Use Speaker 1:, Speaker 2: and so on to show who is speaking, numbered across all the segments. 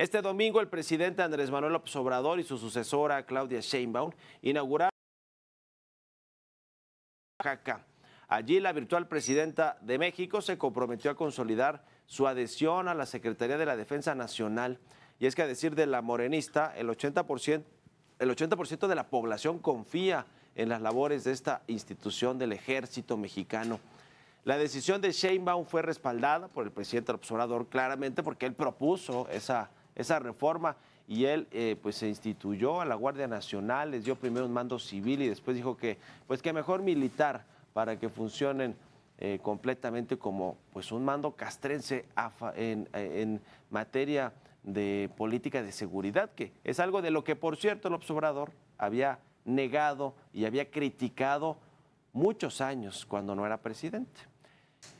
Speaker 1: Este domingo el presidente Andrés Manuel López Obrador y su sucesora Claudia Sheinbaum inauguraron Oaxaca. Allí la virtual presidenta de México se comprometió a consolidar su adhesión a la Secretaría de la Defensa Nacional. Y es que a decir de la morenista, el 80%, el 80 de la población confía en las labores de esta institución del ejército mexicano. La decisión de Sheinbaum fue respaldada por el presidente Obrador claramente porque él propuso esa esa reforma y él eh, pues se instituyó a la Guardia Nacional, les dio primero un mando civil y después dijo que pues que mejor militar para que funcionen eh, completamente como pues un mando castrense en, materia de política de seguridad, que es algo de lo que por cierto el observador había negado y había criticado muchos años cuando no era presidente.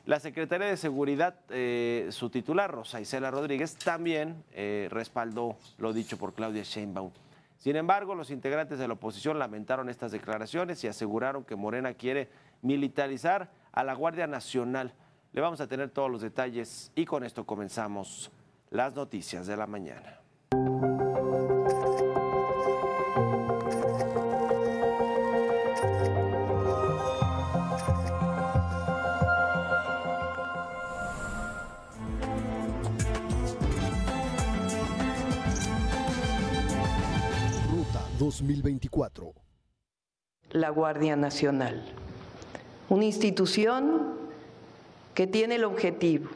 Speaker 1: La secretaria de Seguridad, eh, su titular, Rosa Isela Rodríguez, también eh, respaldó lo dicho por Claudia Sheinbaum. Sin embargo, los integrantes de la oposición lamentaron estas declaraciones y aseguraron que Morena quiere militarizar a la Guardia Nacional. Le vamos a tener todos los detalles y con esto comenzamos las noticias de la mañana. La Guardia Nacional, una institución que tiene el objetivo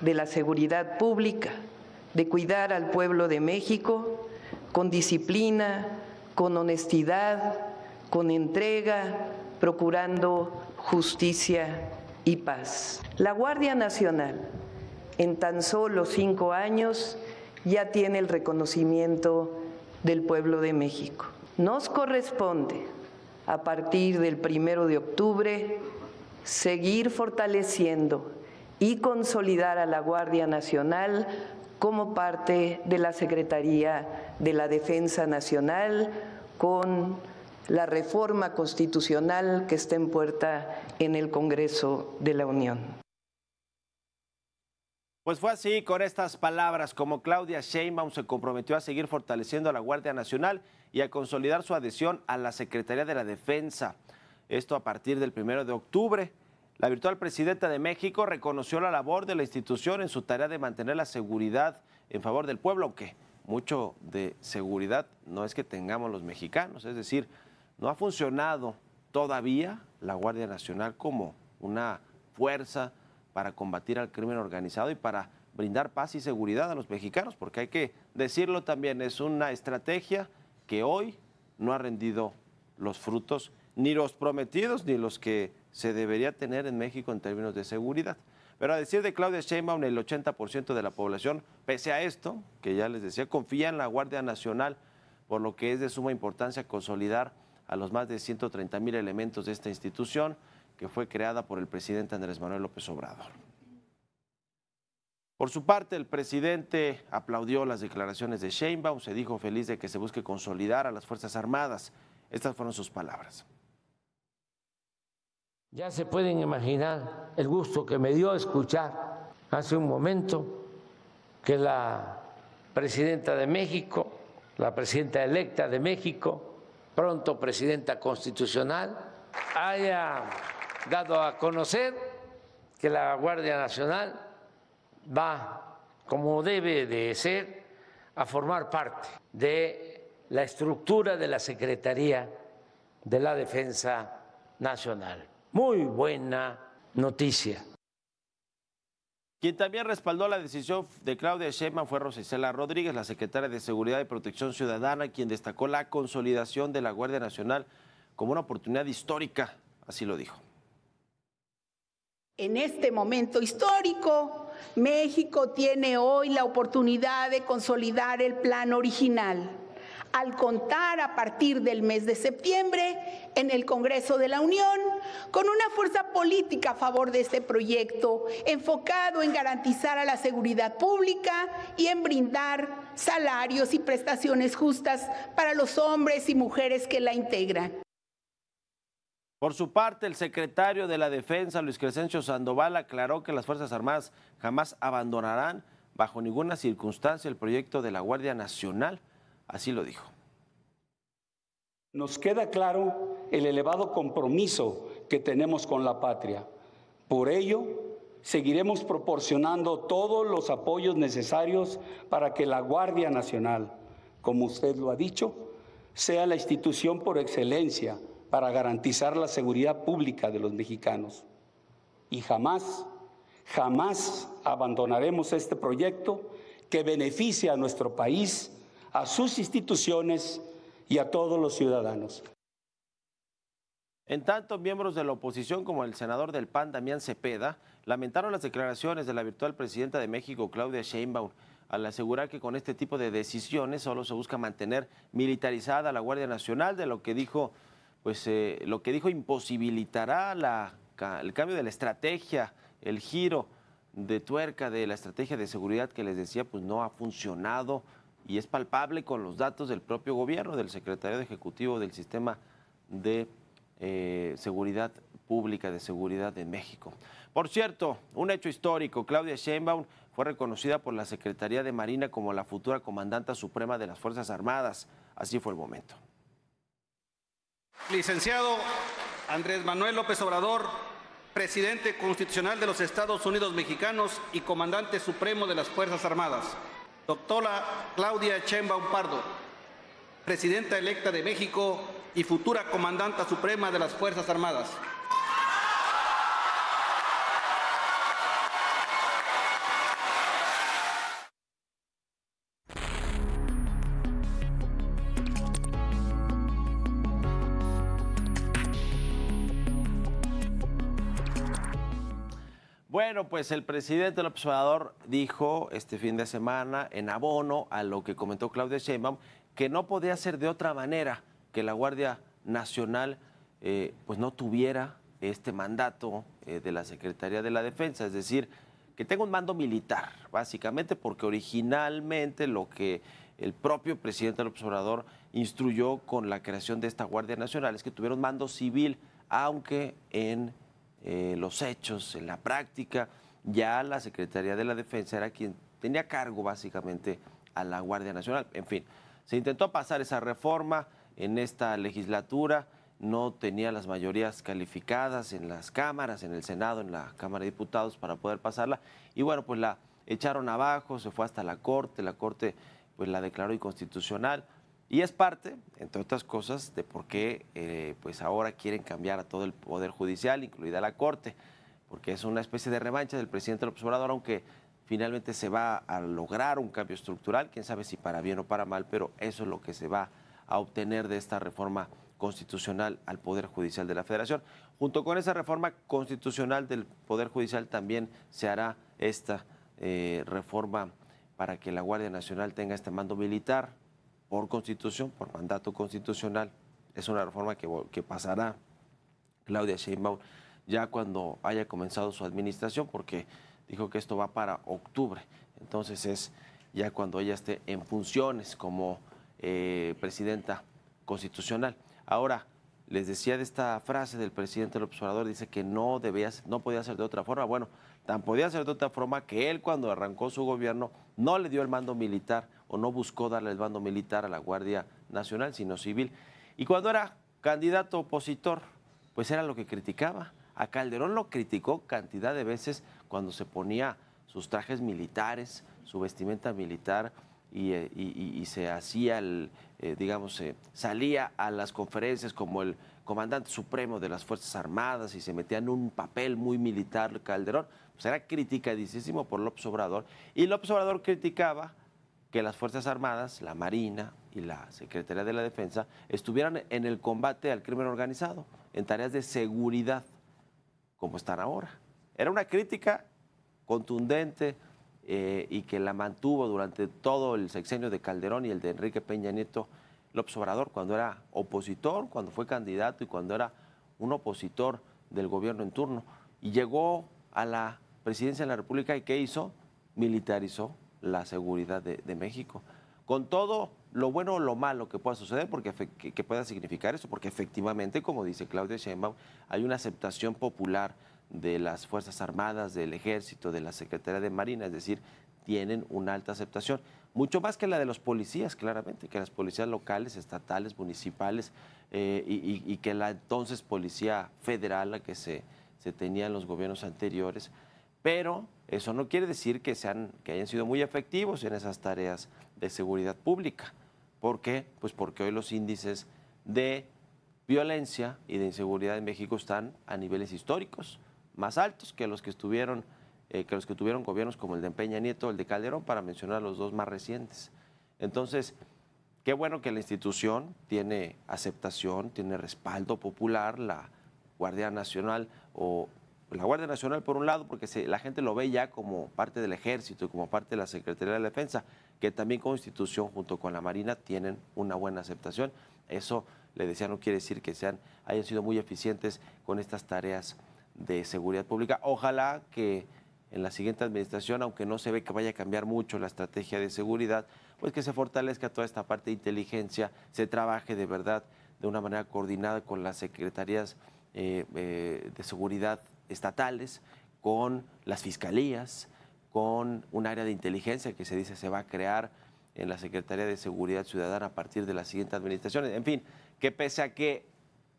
Speaker 1: de la seguridad pública, de cuidar al pueblo de México con disciplina, con honestidad, con entrega, procurando justicia y paz. La Guardia Nacional, en tan solo cinco años, ya tiene el reconocimiento del pueblo de México. Nos corresponde, a partir del primero de octubre, seguir fortaleciendo y consolidar a la Guardia Nacional como parte de la Secretaría de la Defensa Nacional con la reforma constitucional que está en puerta en el Congreso de la Unión. Pues fue así, con estas palabras, como Claudia Sheinbaum se comprometió a seguir fortaleciendo a la Guardia Nacional y a consolidar su adhesión a la Secretaría de la Defensa. Esto a partir del primero de octubre. La virtual presidenta de México reconoció la labor de la institución en su tarea de mantener la seguridad en favor del pueblo, aunque mucho de seguridad no es que tengamos los mexicanos, es decir, no ha funcionado todavía la Guardia Nacional como una fuerza para combatir al crimen organizado y para brindar paz y seguridad a los mexicanos, porque hay que decirlo también, es una estrategia que hoy no ha rendido los frutos, ni los prometidos, ni los que se debería tener en México en términos de seguridad. Pero a decir de Claudia Sheinbaum, el 80% de la población, pese a esto, que ya les decía, confía en la Guardia Nacional, por lo que es de suma importancia consolidar a los más de 130 mil elementos de esta institución que fue creada por el presidente Andrés Manuel López Obrador. Por su parte, el presidente aplaudió las declaraciones de Sheinbaum, se dijo feliz de que se busque consolidar a las Fuerzas Armadas. Estas fueron sus palabras. Ya se pueden imaginar el gusto que me dio escuchar hace un momento que la presidenta de México, la presidenta electa de México, pronto presidenta constitucional, haya dado a conocer que la Guardia Nacional va, como debe de ser, a formar parte de la estructura de la Secretaría de la Defensa Nacional. Muy buena noticia. Quien también respaldó la decisión de Claudia Sheinbaum fue Rosicela Rodríguez, la secretaria de Seguridad y Protección Ciudadana, quien destacó la consolidación de la Guardia Nacional como una oportunidad histórica, así lo dijo. En este momento histórico, México tiene hoy la oportunidad de consolidar el plan original al contar a partir del mes de septiembre en el Congreso de la Unión con una fuerza política a favor de este proyecto enfocado en garantizar a la seguridad pública y en brindar salarios y prestaciones justas para los hombres y mujeres que la integran. Por su parte, el secretario de la Defensa, Luis Crescencio Sandoval, aclaró que las Fuerzas Armadas jamás abandonarán bajo ninguna circunstancia el proyecto de la Guardia Nacional. Así lo dijo. Nos queda claro el elevado compromiso que tenemos con la patria. Por ello, seguiremos proporcionando todos los apoyos necesarios para que la Guardia Nacional, como usted lo ha dicho, sea la institución por excelencia para garantizar la seguridad pública de los mexicanos. Y jamás, jamás abandonaremos este proyecto que beneficia a nuestro país, a sus instituciones y a todos los ciudadanos. En tanto, miembros de la oposición como el senador del PAN, Damián Cepeda, lamentaron las declaraciones de la virtual presidenta de México, Claudia Sheinbaum, al asegurar que con este tipo de decisiones solo se busca mantener militarizada la Guardia Nacional, de lo que dijo pues eh, lo que dijo imposibilitará el cambio de la estrategia, el giro de tuerca de la estrategia de seguridad que les decía, pues no ha funcionado y es palpable con los datos del propio gobierno, del secretario de ejecutivo del sistema de eh, seguridad pública, de seguridad de México. Por cierto, un hecho histórico, Claudia Sheinbaum fue reconocida por la Secretaría de Marina como la futura comandante suprema de las Fuerzas Armadas. Así fue el momento. Licenciado Andrés Manuel López Obrador, presidente constitucional de los Estados Unidos mexicanos y comandante supremo de las Fuerzas Armadas. Doctora Claudia Sheinbaum Pardo, presidenta electa de México y futura comandanta suprema de las Fuerzas Armadas. Bueno, pues el presidente del observador dijo este fin de semana en abono a lo que comentó Claudia Sheinbaum que no podía ser de otra manera que la Guardia Nacional eh, pues no tuviera este mandato eh, de la Secretaría de la Defensa, es decir, que tenga un mando militar, básicamente porque originalmente lo que el propio presidente del observador instruyó con la creación de esta Guardia Nacional es que tuviera un mando civil, aunque en eh, los hechos, en la práctica, ya la Secretaría de la Defensa era quien tenía cargo básicamente a la Guardia Nacional. En fin, se intentó pasar esa reforma en esta legislatura, no tenía las mayorías calificadas en las cámaras, en el Senado, en la Cámara de Diputados para poder pasarla. Y bueno, pues la echaron abajo, se fue hasta la Corte, la Corte pues la declaró inconstitucional. Y es parte, entre otras cosas, de por qué eh, pues ahora quieren cambiar a todo el Poder Judicial, incluida la Corte, porque es una especie de revancha del presidente López Obrador, aunque finalmente se va a lograr un cambio estructural, quién sabe si para bien o para mal, pero eso es lo que se va a obtener de esta reforma constitucional al Poder Judicial de la Federación. Junto con esa reforma constitucional del Poder Judicial también se hará esta eh, reforma para que la Guardia Nacional tenga este mando militar por constitución, por mandato constitucional. Es una reforma que, pasará Claudia Sheinbaum ya cuando haya comenzado su administración, porque dijo que esto va para octubre. Entonces es ya cuando ella esté en funciones como eh, presidenta constitucional. Ahora, les decía de esta frase del presidente del observador, dice que no, no podía ser de otra forma. Bueno, tan podía ser de otra forma que él cuando arrancó su gobierno no le dio el mando militar o no buscó darle el bando militar a la Guardia Nacional, sino civil. Y cuando era candidato opositor, pues era lo que criticaba. A Calderón lo criticó cantidad de veces cuando se ponía sus trajes militares, su vestimenta militar y, eh, se hacía, el, eh, digamos, salía a las conferencias como el comandante supremo de las Fuerzas Armadas y se metía en un papel muy militar Calderón. Pues era criticadísimo por López Obrador. Y López Obrador criticaba que las Fuerzas Armadas, la Marina y la Secretaría de la Defensa estuvieran en el combate al crimen organizado, en tareas de seguridad, como están ahora. Era una crítica contundente eh, y que la mantuvo durante todo el sexenio de Calderón y el de Enrique Peña Nieto López Obrador, cuando era opositor, cuando fue candidato y cuando era un opositor del gobierno en turno. Y llegó a la presidencia de la República y ¿qué hizo? Militarizó la seguridad de, México. Con todo lo bueno o lo malo que pueda suceder, porque que, pueda significar eso, porque efectivamente, como dice Claudia Sheinbaum, hay una aceptación popular de las Fuerzas Armadas, del Ejército, de la Secretaría de Marina, es decir, tienen una alta aceptación, mucho más que la de los policías, claramente, que las policías locales, estatales, municipales, eh, y, que la entonces policía federal, la que se, se tenía en los gobiernos anteriores, pero eso no quiere decir que, sean, que hayan sido muy efectivos en esas tareas de seguridad pública. ¿Por qué? Pues porque hoy los índices de violencia y de inseguridad en México están a niveles históricos, más altos que los que estuvieron eh, que los que tuvieron gobiernos como el de Peña Nieto, o el de Calderón, para mencionar los dos más recientes. Entonces, qué bueno que la institución tiene aceptación, tiene respaldo popular, la Guardia Nacional o la Guardia Nacional por un lado, porque la gente lo ve ya como parte del ejército y como parte de la Secretaría de la Defensa, que también como institución junto con la Marina tienen una buena aceptación. Eso, le decía, no quiere decir que sean, hayan sido muy eficientes con estas tareas de seguridad pública. Ojalá que en la siguiente administración, aunque no se ve que vaya a cambiar mucho la estrategia de seguridad, pues que se fortalezca toda esta parte de inteligencia, se trabaje de verdad de una manera coordinada con las secretarías eh, eh, de seguridad estatales, con las fiscalías, con un área de inteligencia que se dice se va a crear en la Secretaría de Seguridad Ciudadana a partir de la siguiente administración. En fin, que pese a que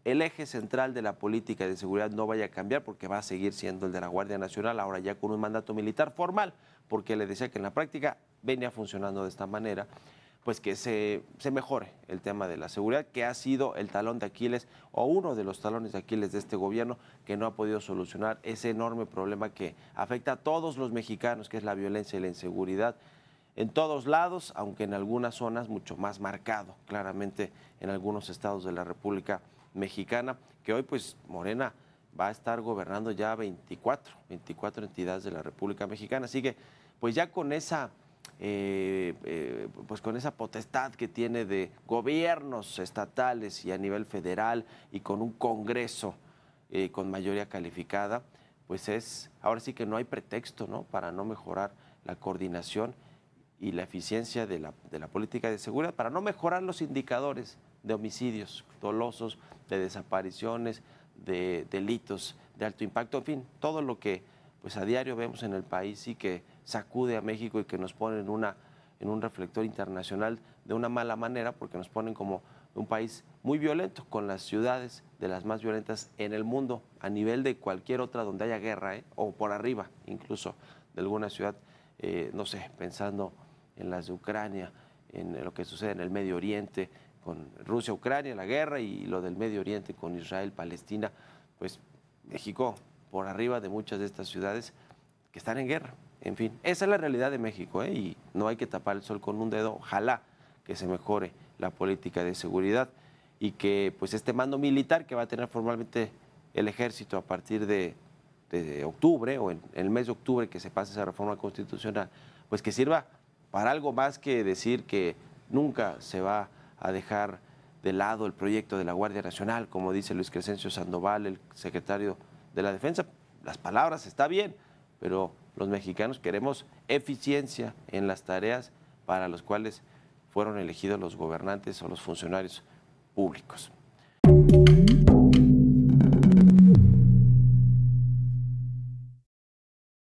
Speaker 1: el eje central de la política de seguridad no vaya a cambiar porque va a seguir siendo el de la Guardia Nacional, ahora ya con un mandato militar formal, porque le decía que en la práctica venía funcionando de esta manera pues que se, se, mejore el tema de la seguridad, que ha sido el talón de Aquiles o uno de los talones de Aquiles de este gobierno que no ha podido solucionar ese enorme problema que afecta a todos los mexicanos, que es la violencia y la inseguridad en todos lados, aunque en algunas zonas mucho más marcado, claramente en algunos estados de la República Mexicana, que hoy pues Morena va a estar gobernando ya 24, 24 entidades de la República Mexicana. Así que pues ya con esa eh, eh, pues con esa potestad que tiene de gobiernos estatales y a nivel federal y con un Congreso eh, con mayoría calificada, pues es, ahora sí que no hay pretexto ¿no? para no mejorar la coordinación y la eficiencia de la, política de seguridad, para no mejorar los indicadores de homicidios dolosos, de desapariciones, de delitos de alto impacto, en fin, todo lo que pues a diario vemos en el país y que sacude a México y que nos pone en, una, en un reflector internacional de una mala manera porque nos ponen como un país muy violento, con las ciudades de las más violentas en el mundo, a nivel de cualquier otra donde haya guerra, ¿eh? o por arriba incluso de alguna ciudad, eh, no sé, pensando en las de Ucrania, en lo que sucede en el Medio Oriente, con Rusia, Ucrania, la guerra y lo del Medio Oriente con Israel, Palestina, pues México por arriba de muchas de estas ciudades que están en guerra. En fin, esa es la realidad de México ¿eh? y no hay que tapar el sol con un dedo. Ojalá que se mejore la política de seguridad y que pues este mando militar que va a tener formalmente el ejército a partir de, octubre o en, el mes de octubre que se pase esa reforma constitucional, pues que sirva para algo más que decir que nunca se va a dejar de lado el proyecto de la Guardia Nacional, como dice Luis Crescencio Sandoval, el secretario de la Defensa. Las palabras está bien, pero los mexicanos queremos eficiencia en las tareas para las cuales fueron elegidos los gobernantes o los funcionarios públicos.